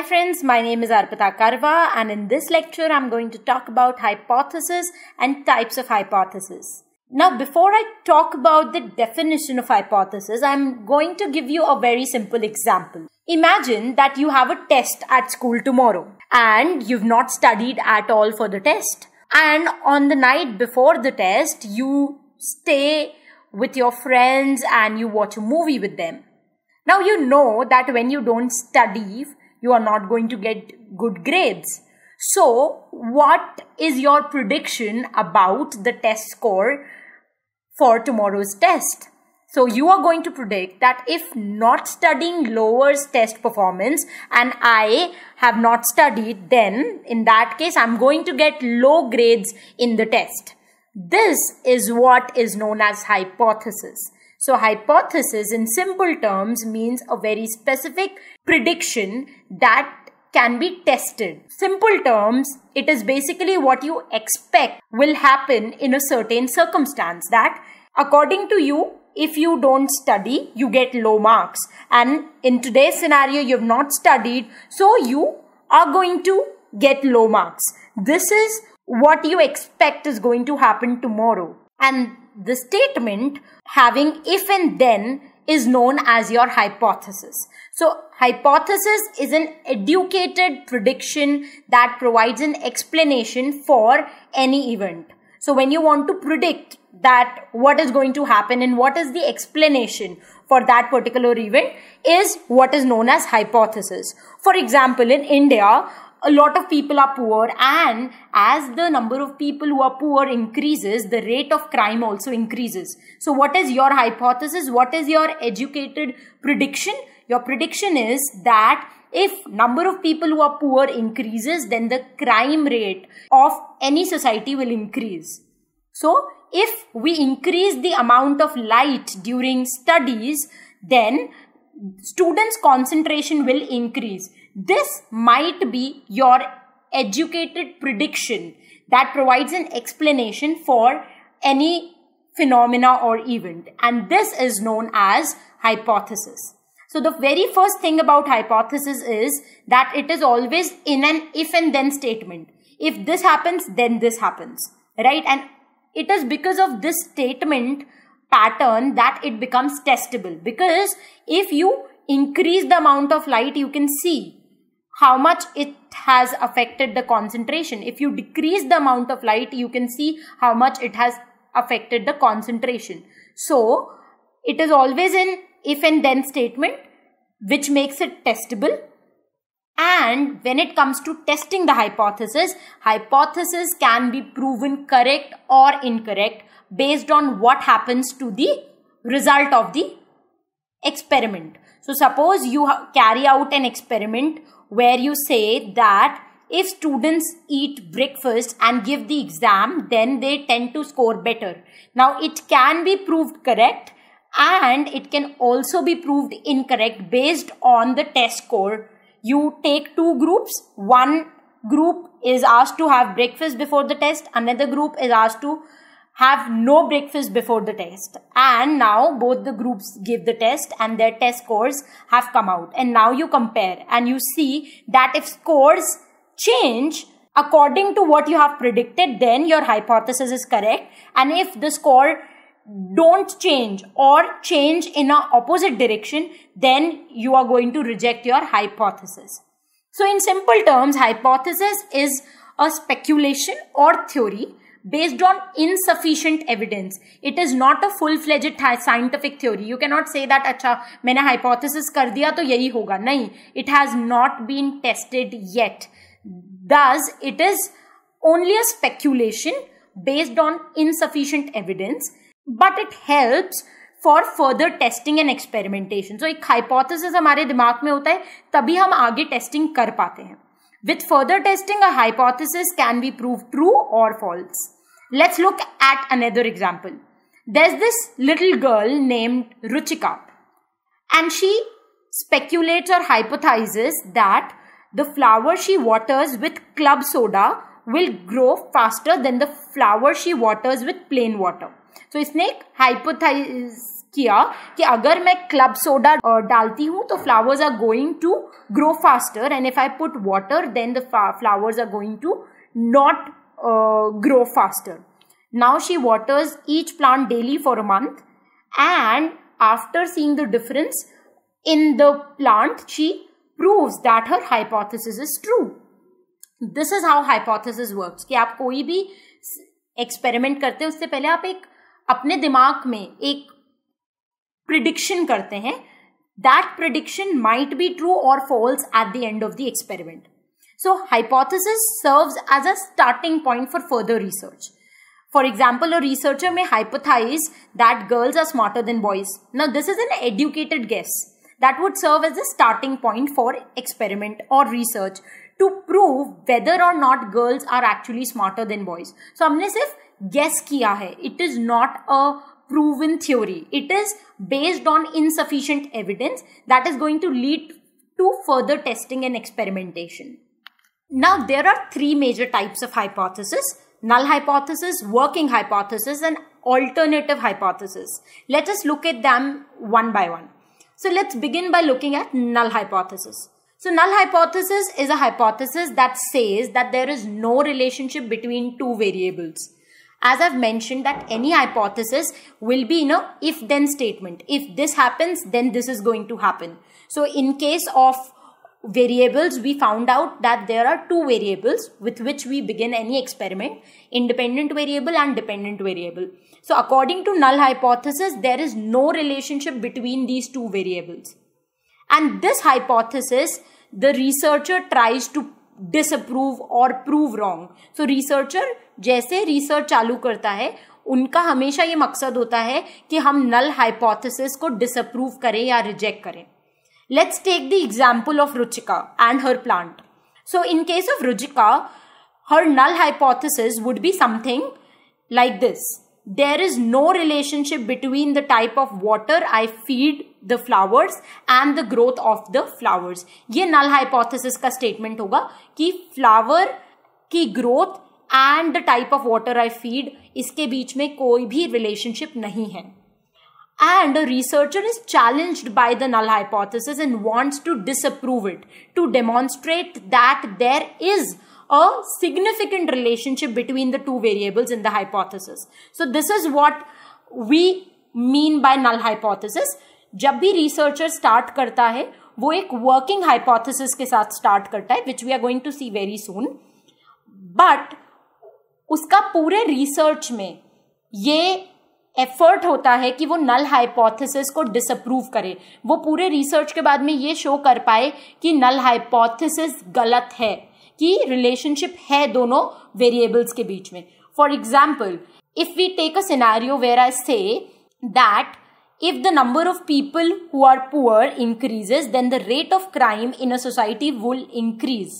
Hi friends, my name is Arpita Karwa and in this lecture I'm going to talk about hypothesis and types of hypothesis. Now before I talk about the definition of hypothesis, I'm going to give you a very simple example. Imagine that you have a test at school tomorrow and you've not studied at all for the test. And on the night before the test, you stay with your friends and you watch a movie with them. Now you know that when you don't study you are not going to get good grades. So, what is your prediction about the test score for tomorrow's test? So, you are going to predict that if not studying lowers test performance and I have not studied, then in that case, I'm going to get low grades in the test. This is what is known as hypothesis. So hypothesis in simple terms means a very specific prediction that can be tested. Simple terms, it is basically what you expect will happen in a certain circumstance that according to you, if you don't study, you get low marks. And in today's scenario, you've not studied, so you are going to get low marks. This is what you expect is going to happen tomorrow. And the statement having if and then is known as your hypothesis. So hypothesis is an educated prediction that provides an explanation for any event. So when you want to predict that what is going to happen and what is the explanation for that particular event is what is known as hypothesis. For example, in India, a lot of people are poor and as the number of people who are poor increases the rate of crime also increases so what is your hypothesis what is your educated prediction your prediction is that if number of people who are poor increases then the crime rate of any society will increase so if we increase the amount of light during studies then students concentration will increase this might be your educated prediction that provides an explanation for any phenomena or event. And this is known as hypothesis. So the very first thing about hypothesis is that it is always in an if and then statement. If this happens, then this happens, right? And it is because of this statement pattern that it becomes testable because if you increase the amount of light you can see how much it has affected the concentration. If you decrease the amount of light, you can see how much it has affected the concentration. So, it is always an if and then statement which makes it testable. And when it comes to testing the hypothesis, hypothesis can be proven correct or incorrect based on what happens to the result of the experiment. So suppose you carry out an experiment where you say that if students eat breakfast and give the exam, then they tend to score better. Now, it can be proved correct and it can also be proved incorrect based on the test score. You take two groups, one group is asked to have breakfast before the test, another group is asked to have no breakfast before the test. And now both the groups give the test and their test scores have come out. And now you compare and you see that if scores change according to what you have predicted, then your hypothesis is correct. And if the score don't change or change in an opposite direction, then you are going to reject your hypothesis. So in simple terms, hypothesis is a speculation or theory based on insufficient evidence it is not a full fledged scientific theory you cannot say that acha maine hypothesis kar diya to yahi hoga nahi it has not been tested yet thus it is only a speculation based on insufficient evidence but it helps for further testing and experimentation so एक hypothesis हमारे दिमाग में होता है तभी हम आगे testing कर पाते हैं with further testing a hypothesis can be proved true or false. Let's look at another example. There's this little girl named Ruchika and she speculates or hypothesizes that the flower she waters with club soda will grow faster than the flower she waters with plain water. So snake hypothesize किया कि अगर मैं club soda डालती हूँ तो flowers are going to grow faster and if I put water then the flowers are going to not uh, grow faster. Now she waters each plant daily for a month and after seeing the difference in the plant, she proves that her hypothesis is true. This is how hypothesis works कि आप कोई भी experiment करते हैं उससे पहले आप एक अपने दिमाग में एक prediction करते हैं that prediction might be true or false at the end of the experiment. So hypothesis serves as a starting point for further research. For example, a researcher may hypothesize that girls are smarter than boys. Now this is an educated guess that would serve as a starting point for experiment or research to prove whether or not girls are actually smarter than boys. So हमने सिर्फ guess किया here. It is not a proven theory. It is based on insufficient evidence that is going to lead to further testing and experimentation. Now there are three major types of hypothesis. Null hypothesis, working hypothesis and alternative hypothesis. Let us look at them one by one. So let's begin by looking at null hypothesis. So null hypothesis is a hypothesis that says that there is no relationship between two variables. As I've mentioned that any hypothesis will be in a if then statement. If this happens, then this is going to happen. So in case of variables we found out that there are two variables with which we begin any experiment independent variable and dependent variable so according to null hypothesis there is no relationship between these two variables and this hypothesis the researcher tries to disapprove or prove wrong so researcher jaise research chalu karta hai उनका हमेशा ये मकसद होता है कि हम null hypothesis को disapprove करें या reject करें Let's take the example of Ruchika and her plant. So, in case of Ruchika, her null hypothesis would be something like this there is no relationship between the type of water I feed the flowers and the growth of the flowers. ye null hypothesis ka statement hoga ki flower ki growth and the type of water I feed iske beech mein koi bhi relationship nahi hai and a researcher is challenged by the null hypothesis and wants to disapprove it to demonstrate that there is a significant relationship between the two variables in the hypothesis. So this is what we mean by null hypothesis. जब भी researcher start करता है वो एक working hypothesis के साथ start करता है which we are going to see very soon. But उसका पूरे research में ये एफर्ट होता है कि वो नल हाइपोथेसिस को डिसअप्रूव करे वो पूरे रिसर्च के बाद में ये शो कर पाए कि नल हाइपोथेसिस गलत है कि रिलेशनशिप है दोनों वेरिएबल्स के बीच में for example if we take a scenario where I say that if the number of people who are poor increases then the rate of crime in a society will increase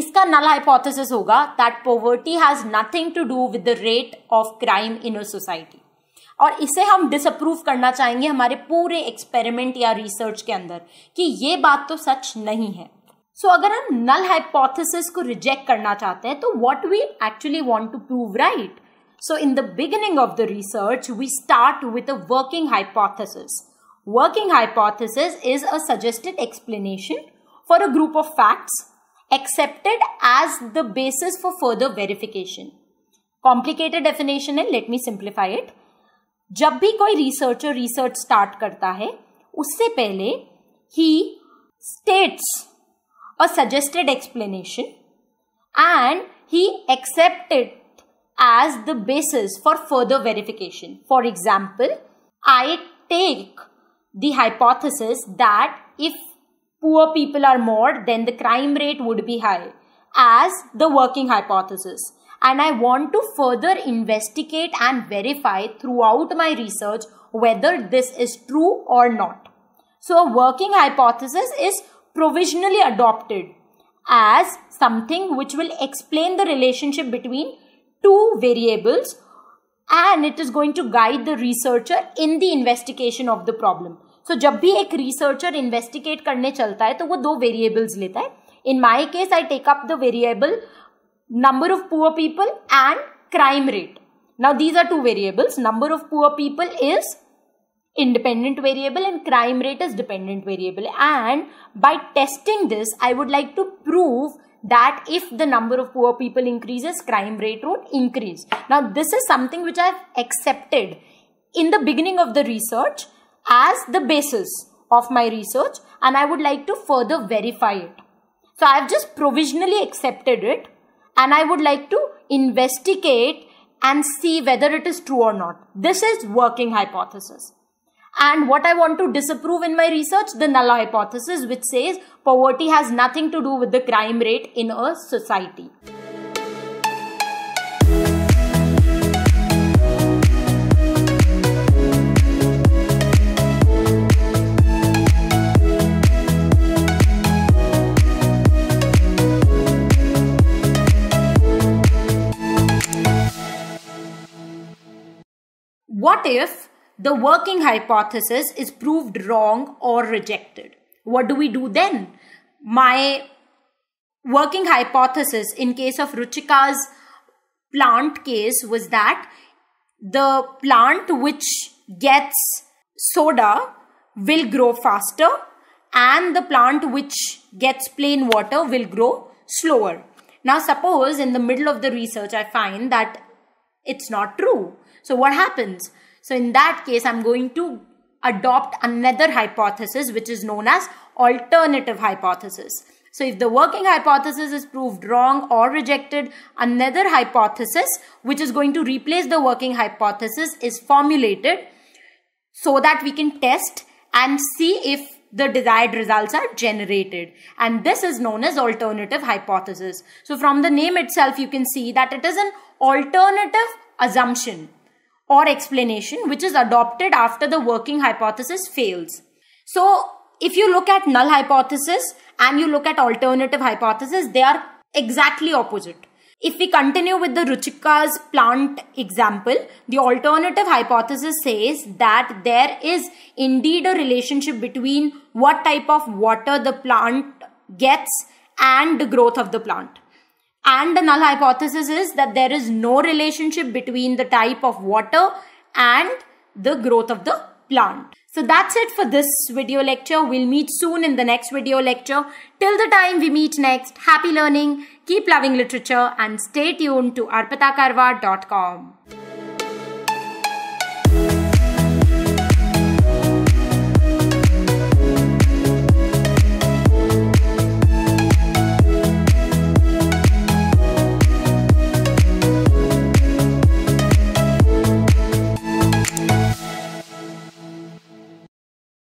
इसका null hypothesis होगा that poverty has nothing to do with the rate of crime in a society और इसे हम disapprove करना चाहेंगे हमारे पूरे experiment या रिसर्च के अंदर कि ये बात तो सच नहीं है सो so, अगर हम नल हाइपोथेसिस को रिजेक्ट करना चाहते हैं तो what we actually want to prove right so in the beginning of the research we start with a working hypothesis working hypothesis is a suggested explanation for a group of facts accepted as the basis for further verification complicated definition है let me simplify it जब भी कोई researcher research start करता है उससे पहले ही states a suggested explanation and he accepted as the basis for further verification for example I take the hypothesis that if poor people are more then the crime rate would be high as the working hypothesis and I want to further investigate and verify throughout my research whether this is true or not. So a working hypothesis is provisionally adopted as something which will explain the relationship between two variables and it is going to guide the researcher in the investigation of the problem. so, जब भी एक researcher investigate करने चलता है तो वो दो variables लेता है In my case, I take up the variable number of poor people and crime rate. Now these are two variables. Number of poor people is independent variable and crime rate is dependent variable. And by testing this, I would like to prove that if the number of poor people increases, crime rate would increase. Now this is something which I've accepted in the beginning of the research as the basis of my research and I would like to further verify it. So I've just provisionally accepted it and I would like to investigate and see whether it is true or not. This is working hypothesis. And what I want to disapprove in my research, the null hypothesis, which says poverty has nothing to do with the crime rate in a society. What if the working hypothesis is proved wrong or rejected? What do we do then? My working hypothesis in case of Ruchika's plant case was that the plant which gets soda will grow faster and the plant which gets plain water will grow slower. Now suppose in the middle of the research I find that it's not true so what happens? So in that case, I'm going to adopt another hypothesis, which is known as alternative hypothesis. So if the working hypothesis is proved wrong or rejected, another hypothesis, which is going to replace the working hypothesis is formulated so that we can test and see if the desired results are generated and this is known as alternative hypothesis. So from the name itself you can see that it is an alternative assumption or explanation which is adopted after the working hypothesis fails. So if you look at null hypothesis and you look at alternative hypothesis, they are exactly opposite. If we continue with the Ruchika's plant example, the alternative hypothesis says that there is indeed a relationship between what type of water the plant gets and the growth of the plant. And the null hypothesis is that there is no relationship between the type of water and the growth of the plant. So that's it for this video lecture. We'll meet soon in the next video lecture. Till the time we meet next, happy learning, keep loving literature and stay tuned to arpitakarva.com.